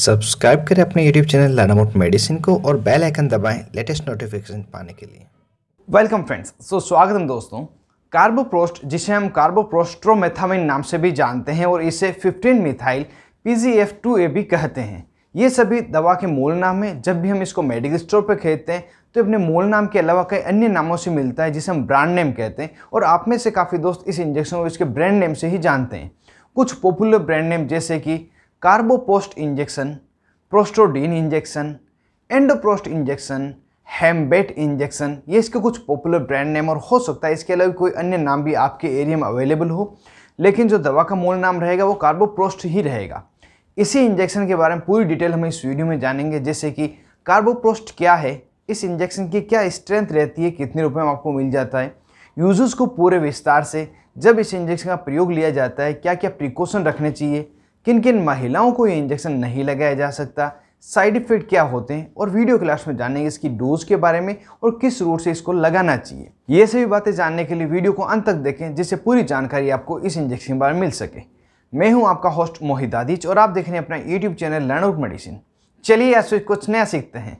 subscribe करें अपने YouTube channel लर्नामोट medicine को और बेल आइकन दबाएं लेटेस्ट नोटिफिकेशन पाने के लिए वेलकम फ्रेंड्स सो है दोस्तों कार्बोप्रोस्ट जिसे हम कार्बोप्रोस्ट्रोमेथामिन नाम से भी जानते हैं और इसे 15 मिथाइल पी भी कहते हैं ये सभी दवा के मूल नाम है जब भी हम इसको मेडिकल स्टोर पर खरीदते हैं तो अपने मूल नाम के अलावा कई अन्य नामों से मिलता है जिसे हम ब्रांड नेम कहते हैं और आप में से काफ़ी दोस्त इस इंजेक्शन को इसके ब्रांड नेम से ही जानते हैं कुछ पॉपुलर ब्रांड नेम जैसे कि carboprost injection prostodin injection endoprost injection hemabate injection ये इसके कुछ पॉपुलर ब्रांड नेम और हो सकता है इसके अलावा कोई अन्य नाम भी आपके एरिया में अवेलेबल हो लेकिन जो दवा का मूल नाम रहेगा वो कार्बोप्रोस्ट ही रहेगा इसी इंजेक्शन के बारे में पूरी डिटेल हम इस वीडियो में जानेंगे जैसे कि कार्बोप्रोस्ट क्या है इस इंजेक्शन की क्या स्ट्रेंथ रहती है कितने रुपये में आपको मिल जाता है यूजर्स को पूरे विस्तार से जब इस इंजेक्शन का प्रयोग लिया जाता है क्या क्या प्रिकॉशन रखने चाहिए किन किन महिलाओं को ये इंजेक्शन नहीं लगाया जा सकता साइड इफेक्ट क्या होते हैं और वीडियो क्लास में जानेंगे इसकी डोज के बारे में और किस रूट से इसको लगाना चाहिए ये सभी बातें जानने के लिए वीडियो को अंत तक देखें जिससे पूरी जानकारी आपको इस इंजेक्शन के बारे में मिल सके मैं हूं आपका होस्ट मोहित आदिच और आप देख रहे हैं अपना YouTube channel learn out medicine चलिए आज कुछ नया सीखते हैं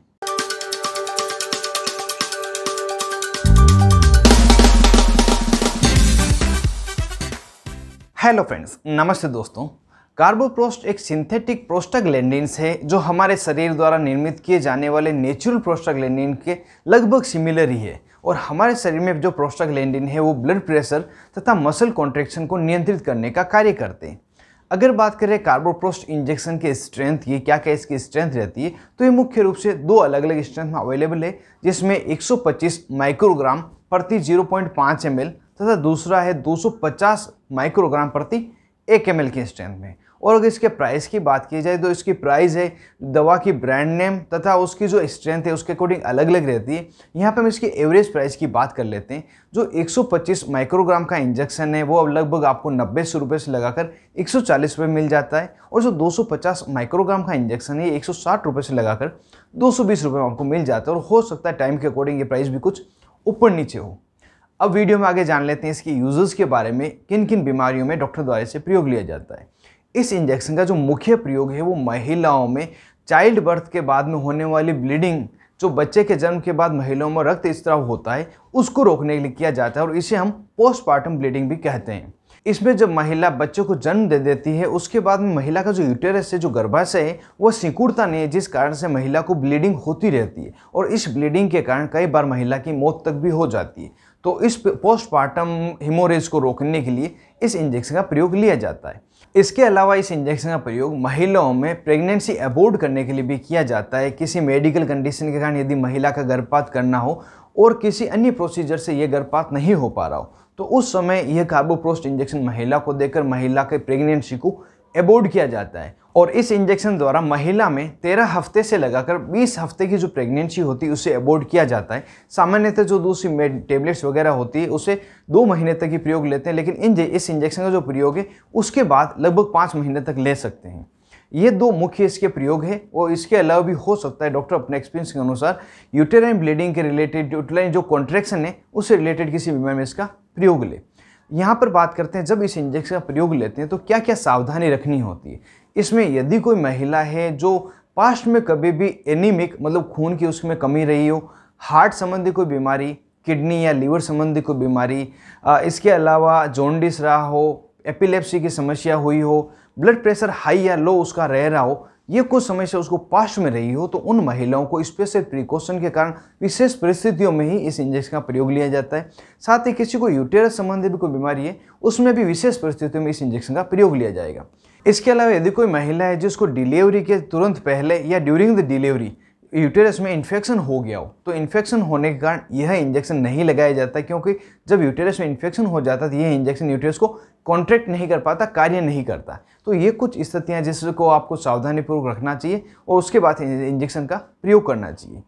हेलो फ्रेंड्स नमस्ते दोस्तों कार्बोप्रोस्ट एक सिंथेटिक प्रोस्टाग्लैंडिन्स है जो हमारे शरीर द्वारा निर्मित किए जाने वाले नेचुरल प्रोस्टाग्लैंडिन के लगभग सिमिलर ही है और हमारे शरीर में जो प्रोस्टाग्लैंडिन है वो ब्लड प्रेशर तथा मसल कॉन्ट्रेक्शन को नियंत्रित करने का कार्य करते हैं अगर बात करें कार्बोप्रोस्ट इंजेक्शन के स्ट्रेंथ की क्या क्या इसकी स्ट्रेंथ रहती है तो ये मुख्य रूप से दो अलग अलग स्ट्रेंथ में अवेलेबल है जिसमें 125 माइक्रोग्राम प्रति 0.5 पॉइंट तथा दूसरा है 250 माइक्रोग्राम प्रति एक एम की स्ट्रेंथ में और अगर इसके प्राइस की बात की जाए तो इसकी प्राइस है दवा की ब्रांड नेम तथा उसकी जो स्ट्रेंथ है उसके अकॉर्डिंग अलग अलग रहती है यहाँ पर हम इसकी एवरेज प्राइस की बात कर लेते हैं जो 125 माइक्रोग्राम का इंजेक्शन है वो अब लगभग आपको नब्बे सौ रुपये से लगाकर एक सौ चालीस रुपये मिल जाता है और जो 250 माइक्रोग्राम का इंजेक्शन है ये एक सौ साठ रुपये से लगाकर दो सौ बीस रुपये में आपको मिल जाता है और हो सकता है टाइम के अकॉर्डिंग ये प्राइस भी कुछ ऊपर नीचे हो अब वीडियो में आगे जान लेते हैं इसके यूज़र्स के बारे में किन किन बीमारियों में डॉक्टर द्वारा से प्रयोग लिया जाता है इस इंजेक्शन का जो मुख्य प्रयोग है वो महिलाओं में चाइल्ड बर्थ के बाद में होने वाली ब्लीडिंग जो बच्चे के जन्म के बाद महिलाओं में रक्त स्त्राव होता है उसको रोकने के लिए किया जाता है और इसे हम पोस्टमार्टम ब्लीडिंग भी कहते हैं इसमें जब महिला बच्चे को जन्म दे देती है उसके बाद में महिला का जो यूटेरस है जो गर्भाशय है वह सिकुड़ता नहीं है जिस कारण से महिला को ब्लीडिंग होती रहती है और इस ब्लीडिंग के कारण कई बार महिला की मौत तक भी हो जाती है तो इस पोस्टमार्टम हिमोरेज को रोकने के लिए इस इंजेक्शन का प्रयोग लिया जाता है इसके अलावा इस इंजेक्शन का प्रयोग महिलाओं में प्रेगनेंसी अबोर्ड करने के लिए भी किया जाता है किसी मेडिकल कंडीशन के कारण यदि महिला का गर्भपात करना हो और किसी अन्य प्रोसीजर से यह गर्भपात नहीं हो पा रहा हो तो उस समय यह कार्बोप्रोस्ट इंजेक्शन महिला को देकर महिला के प्रेगनेंसी को एबोर्ड किया जाता है और इस इंजेक्शन द्वारा महिला में तेरह हफ्ते से लगाकर बीस हफ्ते की जो प्रेगनेंसी होती है उसे एबोर्ड किया जाता है सामान्यतः जो दूसरी टेबलेट्स वगैरह होती है उसे दो महीने तक ही प्रयोग लेते हैं लेकिन इन इस इंजेक्शन का जो प्रयोग है उसके बाद लगभग पाँच महीने तक ले सकते हैं ये दो मुख्य इसके प्रयोग हैं और इसके अलावा भी हो सकता है डॉक्टर अपने एक्सपीरियंस के अनुसार यूटेराइन ब्लीडिंग के रिलेटेड यूटेराइन जो कॉन्ट्रेक्शन है उससे रिलेटेड किसी बीमारी में इसका प्रयोग ले यहाँ पर बात करते हैं जब इस इंजेक्शन का प्रयोग लेते हैं तो क्या क्या सावधानी रखनी होती है इसमें यदि कोई महिला है जो पास्ट में कभी भी एनीमिक मतलब खून की उसमें कमी रही हो हार्ट संबंधी कोई बीमारी किडनी या लीवर संबंधी कोई बीमारी इसके अलावा जोंडिस रहा हो एपिलेप्सी की समस्या हुई हो ब्लड प्रेशर हाई या लो उसका रह रहा हो ये कुछ समय से उसको पास्ट में रही हो तो उन महिलाओं को स्पेशल प्रिकॉशन के कारण विशेष परिस्थितियों में ही इस इंजेक्शन का प्रयोग लिया जाता है साथ ही किसी को यूटेरस संबंधी भी कोई बीमारी है उसमें भी विशेष परिस्थितियों में इस इंजेक्शन का प्रयोग लिया जाएगा इसके अलावा यदि कोई महिला है जिसको डिलीवरी के तुरंत पहले या ड्यूरिंग द डिलीवरी यूटेरस में इन्फेक्शन हो गया हो तो इन्फेक्शन होने के कारण यह इंजेक्शन नहीं लगाया जाता क्योंकि जब यूटेरस में इन्फेक्शन हो जाता तो यह इंजेक्शन यूटेरस को कॉन्ट्रैक्ट नहीं कर पाता कार्य नहीं करता तो ये कुछ स्थितियाँ जिसको आपको सावधानीपूर्वक रखना चाहिए और उसके बाद इंजेक्शन का प्रयोग करना चाहिए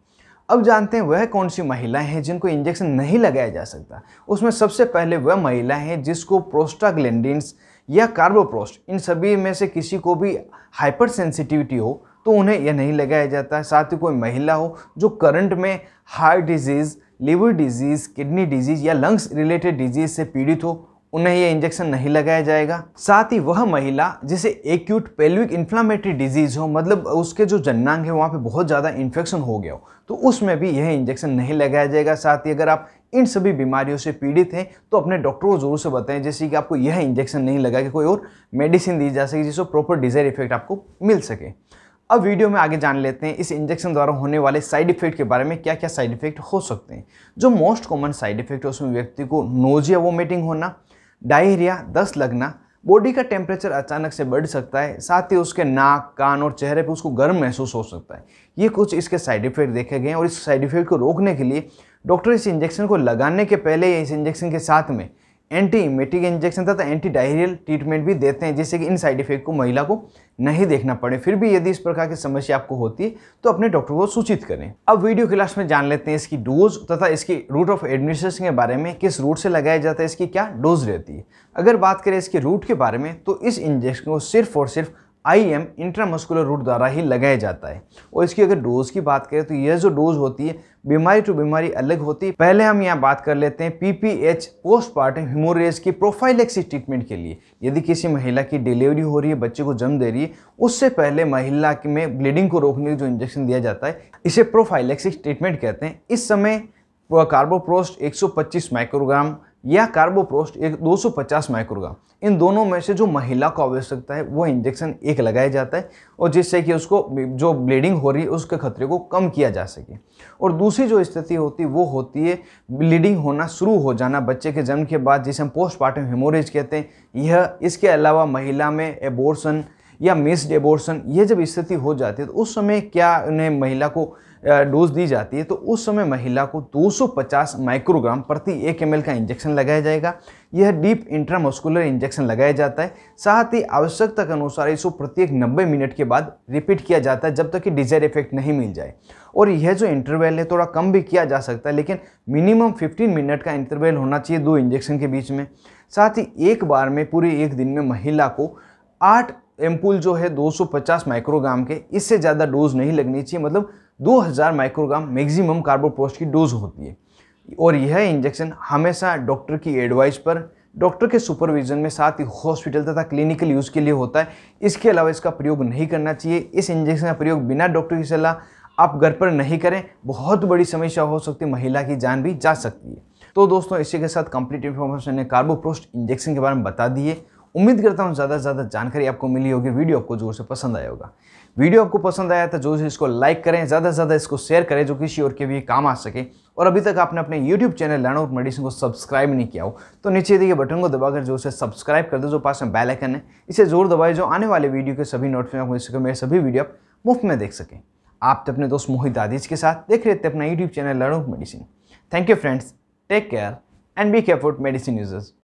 अब जानते हैं वह कौन सी महिलाएं हैं जिनको इंजेक्शन नहीं लगाया जा सकता उसमें सबसे पहले वह महिलाएं हैं जिसको प्रोस्टाग्लैंडिन्स या कार्बोप्रोस्ट इन सभी में से किसी को भी हाइपर सेंसिटिविटी हो तो उन्हें यह नहीं लगाया जाता है साथ ही कोई महिला हो जो करंट में heart disease liver disease kidney disease या लंग्स रिलेटेड डिजीज़ से पीड़ित हो उन्हें यह इंजेक्शन नहीं लगाया जाएगा साथ ही वह महिला जिसे एक्यूट पेल्विक इन्फ्लामेटरी डिजीज़ हो मतलब उसके जो जन्नांग है वहाँ पे बहुत ज़्यादा इन्फेक्शन हो गया हो तो उसमें भी यह इंजेक्शन नहीं लगाया जाएगा साथ ही अगर आप इन सभी बीमारियों से पीड़ित हैं तो अपने डॉक्टर को ज़रूर से बताएं जैसे कि आपको यह इंजेक्शन नहीं लगा कि कोई और मेडिसिन दी जा सके जिससे प्रॉपर डिज़ायर इफेक्ट आपको मिल सके આ વિડિયો મે આગે જાન લેતે હે ઇસ ઇન્જેક્શન દ્વારા હોને વાલે સાઇડ ઇફેક્ટ કે બારે મે ક્યા ક્યા સાઇડ ઇફેક્ટ હો સકતે હે જો મોસ્ટ કોમન સાઇડ ઇફેક્ટ હો સમે વ્યક્તિ કો નોઝિયા વોમિટિંગ હોના ડાયરિયા દસ લગના બોડી કા ટેમ્પરેચર અચાનક સે બડ સકતા હે સાથ હી ઉસકે નાક કાન ઓર ચહેરે પે ઉસકો ગરમ મહેસૂસ હો સકતા હે યે કુછ ઇસકે સાઇડ ઇફેક્ટ દેખે ગે હે ઓર ઇસ સાઇડ ઇફેક્ટ કો રોકને કે લિયે ડોક્ટર ઇસ ઇન્જેક્શન કો લગાને કે પહેલે યે ઇસ ઇન્જેક્શન કે સાથ મે एंटी इमेटिक इंजेक्शन तथा एंटी डायरियल ट्रीटमेंट भी देते हैं जिससे कि इन साइड इफेक्ट को महिला को नहीं देखना पड़े फिर भी यदि इस प्रकार की समस्या आपको होती है तो अपने डॉक्टर को सूचित करें अब वीडियो क्लास में जान लेते हैं इसकी डोज तथा इसकी रूट ऑफ एडमिनिस्ट्रेशन के बारे में किस रूट से लगाया जाता है इसकी क्या डोज रहती है अगर बात करें इसके रूट के बारे में तो इस इंजेक्शन को सिर्फ और सिर्फ आई एम इंट्रामस्कुलर रूट द्वारा ही लगाया जाता है और इसकी अगर डोज की बात करें तो यह जो डोज होती है बीमारी टू बीमारी अलग होती है पहले हम यहाँ बात कर लेते हैं पीपीएच पोस्टमार्टम हिमोरेज की प्रोफाइलेक्सी ट्रीटमेंट के लिए यदि किसी महिला की डिलीवरी हो रही है बच्चे को जन्म दे रही है उससे पहले महिला में ब्लीडिंग को रोकने के जो इंजेक्शन दिया जाता है इसे प्रोफाइलेक्सिक ट्रीटमेंट कहते हैं इस समय कार्बोप्रोस्ट पच्चीस माइक्रोग्राम या कार्बोप्रोस्ट एक 250 माइक्रोग्राम इन दोनों में से जो महिला को आवश्यकता है वो इंजेक्शन एक लगाया जाता है और जिससे कि उसको जो ब्लीडिंग हो रही है उसके खतरे को कम किया जा सके और दूसरी जो स्थिति होती है वो होती है ब्लीडिंग होना शुरू हो जाना बच्चे के जन्म के बाद जिसे हम पोस्टमार्टम हेमोरेज कहते हैं यह इसके अलावा महिला में एबोर्सन या मिस्ड एबोर्सन ये जब स्थिति हो जाती है तो उस समय क्या उन्हें महिला को डोज दी जाती है तो उस समय महिला को 250 माइक्रोग्राम प्रति एक एम का इंजेक्शन लगाया जाएगा यह डीप इंट्रामस्कुलर इंजेक्शन लगाया जाता है साथ ही आवश्यकता के अनुसार इसको प्रत्येक 90 मिनट के बाद रिपीट किया जाता है जब तक कि डिजायर इफेक्ट नहीं मिल जाए और यह जो इंटरवेल है थोड़ा कम भी किया जा सकता है लेकिन मिनिमम 15 मिनट का इंटरवेल होना चाहिए दो इंजेक्शन के बीच में साथ ही एक बार में पूरे एक दिन में महिला को आठ एम्पुल जो है 250 माइक्रोग्राम के इससे ज़्यादा डोज नहीं लगनी चाहिए मतलब 2000 माइक्रोग्राम मैक्सिमम कार्बोप्रोस्ट की डोज होती है और यह इंजेक्शन हमेशा डॉक्टर की एडवाइस पर डॉक्टर के सुपरविजन में साथ ही हॉस्पिटल तथा क्लिनिकल यूज़ के लिए होता है इसके अलावा इसका प्रयोग नहीं करना चाहिए इस इंजेक्शन का प्रयोग बिना डॉक्टर की सलाह आप घर पर नहीं करें बहुत बड़ी समस्या हो सकती महिला की जान भी जा सकती है तो दोस्तों इसी के साथ कंप्लीट इन्फॉर्मेशन ने कार्बोप्रोस्ट इंजेक्शन के बारे में बता दिए उम्मीद करता हूँ ज़्यादा से ज़्यादा जानकारी आपको मिली होगी वीडियो आपको जोर से पसंद आया होगा वीडियो आपको पसंद आया तो जोर से इसको लाइक करें ज़्यादा से ज़्यादा इसको शेयर करें जो किसी और के भी काम आ सके और अभी तक आपने अपने YouTube channel learn out medicine को सब्सक्राइब नहीं किया हो तो नीचे दिए बटन को दबाकर जोर से सब्सक्राइब कर दो जो पास में बेल आइकन है इसे जोर दबाए जो आने वाले वीडियो के सभी नोटिफिकेशन मिल सके मेरे सभी वीडियो आप मुफ्त में देख सकें आप तो अपने दोस्त मोहित आदिज के साथ देख रहे थे अपना YouTube channel learn out medicine thank you friends take care and be careful medicine users